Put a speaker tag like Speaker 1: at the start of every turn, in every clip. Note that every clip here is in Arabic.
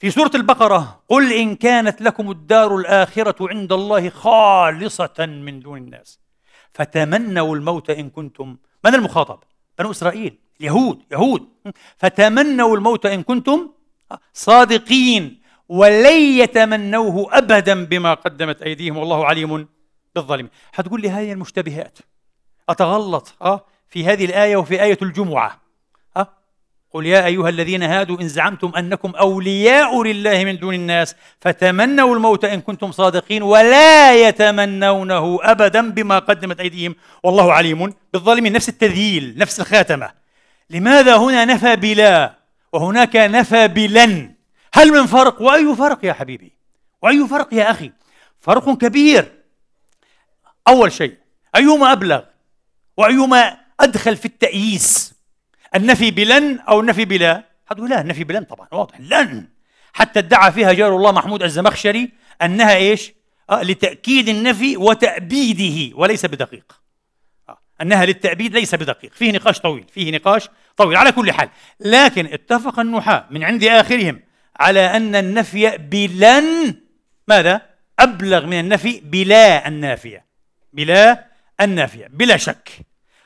Speaker 1: في سورة البقرة قل إن كانت لكم الدار الآخرة عند الله خالصة من دون الناس فتمنوا الموت إن كنتم من المخاطب؟ بنو إسرائيل يهود يهود فتمنوا الموت إن كنتم صادقين ولن يتمنوه أبدا بما قدمت أيديهم والله عليم بالظالمين هتقول لي هذه المشتبهات أتغلط أه في هذه الآية وفي آية الجمعة قل يا أيها الذين هادوا إن زعمتم أنكم أولياء لله من دون الناس فتمنوا الموت إن كنتم صادقين ولا يتمنونه أبدا بما قدمت أيديهم والله عليم بالظالمين نفس التذييل نفس الخاتمة لماذا هنا نفى بلا وهناك نفى بلن هل من فرق وأي فرق يا حبيبي وأي فرق يا أخي فرق كبير أول شيء أيهما أبلغ وأيهما أدخل في التأييس النفي بلن أو النفي بلا هتقول لا النفي بلن طبعا واضح لن حتى ادعى فيها جار الله محمود الزمخشري أنها إيش آه لتأكيد النفي وتأبيده وليس بدقيق آه أنها للتأبيد ليس بدقيق فيه نقاش طويل فيه نقاش طويل على كل حال لكن اتفق النحاة من عند آخرهم على أن النفي بلن ماذا أبلغ من النفي بلا النافية بلا النافية بلا شك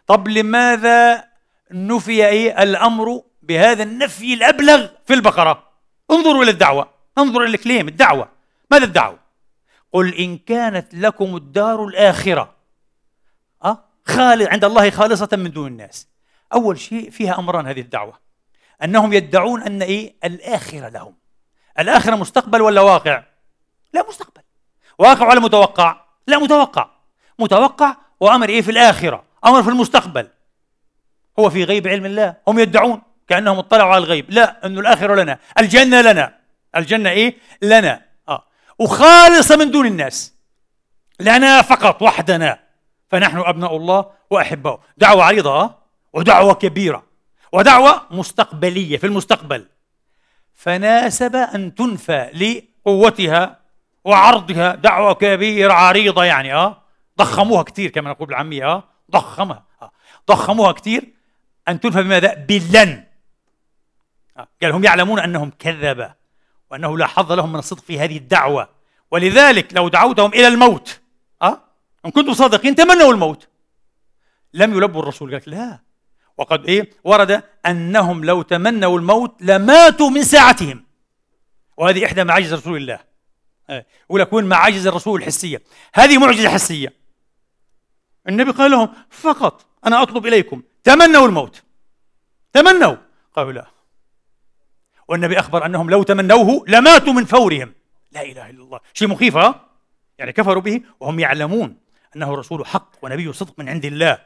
Speaker 1: طب لماذا نفي إيه؟ الأمر بهذا النفي الأبلغ في البقرة انظروا إلى الدعوة انظروا إلى الكليم الدعوة ماذا الدعوة؟ قل إن كانت لكم الدار الآخرة أه؟ خالص عند الله خالصة من دون الناس أول شيء فيها أمران هذه الدعوة أنهم يدعون أن إيه؟ الآخرة لهم الآخرة مستقبل ولا واقع؟ لا مستقبل واقع ولا متوقع؟ لا متوقع متوقع وأمر إيه في الآخرة أمر في المستقبل هو في غيب علم الله هم يدعون كأنهم اطلعوا على الغيب لا أنه الآخرة لنا الجنة لنا الجنة إيه لنا آه وخالصة من دون الناس لنا فقط وحدنا فنحن أبناء الله وأحباؤه دعوة عريضة آه. ودعوة كبيرة ودعوة مستقبلية في المستقبل فناسب أن تنفى لقوتها وعرضها دعوة كبيرة عريضة يعني آه ضخموها كثير كما نقول بالعامية آه ضخمها آه ضخموها كثير أن تنفى بماذا؟ باللن آه، قال هم يعلمون أنهم كذبة وأنه لا حظ لهم من الصدق في هذه الدعوة ولذلك لو دعوتهم إلى الموت أه؟ إن كنتم صادقين تمنوا الموت لم يلبوا الرسول قال لا وقد إيه ورد أنهم لو تمنوا الموت لماتوا من ساعتهم وهذه إحدى معاجز رسول الله يقول آه، وين معاجز الرسول الحسية هذه معجزة حسية النبي قال لهم فقط أنا أطلب إليكم تمنوا الموت تمنوا قالوا لا والنبي أخبر أنهم لو تمنوه لماتوا من فورهم لا إله إلا الله شيء مخيف ها؟ يعني كفروا به وهم يعلمون أنه رسول حق ونبي صدق من عند الله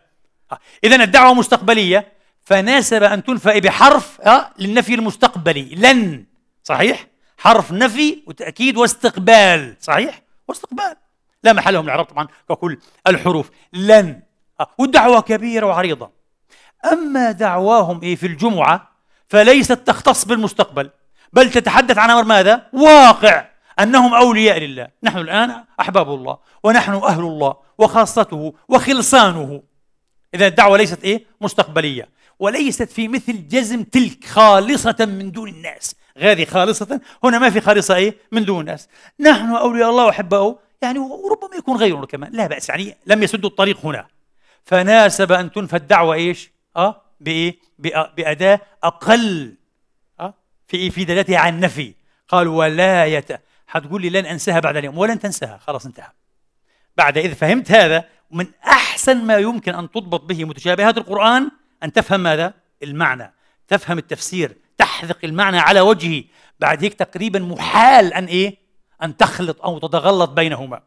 Speaker 1: آه. إذا الدعوة مستقبلية فناسب أن تنفى بحرف آه، للنفي المستقبلي لن صحيح؟ حرف نفي وتأكيد واستقبال صحيح؟ واستقبال لا محلهم لهم الإعراب طبعا ككل الحروف لن والدعوة كبيرة وعريضة أما دعواهم إيه في الجمعة فليست تختص بالمستقبل بل تتحدث عن أمر ماذا؟ واقع أنهم أولياء لله نحن الآن أحباب الله ونحن أهل الله وخاصته وخلصانه إذا الدعوة ليست إيه؟ مستقبلية وليست في مثل جزم تلك خالصة من دون الناس هذه خالصة هنا ما في خالصة إيه؟ من دون الناس نحن أولياء الله وأحباؤه يعني وربما يكون غيره كمان لا بأس يعني لم يسدوا الطريق هنا فناسب أن تنفى الدعوة إيش؟ أه بإيه؟ بأداة أقل أه في إيه؟ في دلالتها عن النفي قال ولاية هتقول لي لن أنساها بعد اليوم ولن تنساها خلاص انتهى بعد إذا فهمت هذا من أحسن ما يمكن أن تضبط به متشابهات القرآن أن تفهم ماذا؟ المعنى تفهم التفسير تحذق المعنى على وجهه بعد هيك تقريبا محال أن إيه؟ أن تخلط أو تتغلط بينهما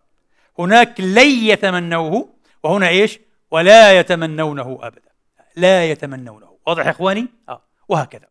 Speaker 1: هناك لن يتمنوه وهنا إيش؟ ولا يتمنونه أبدا لا يتمنونه واضح يا إخواني؟ آه وهكذا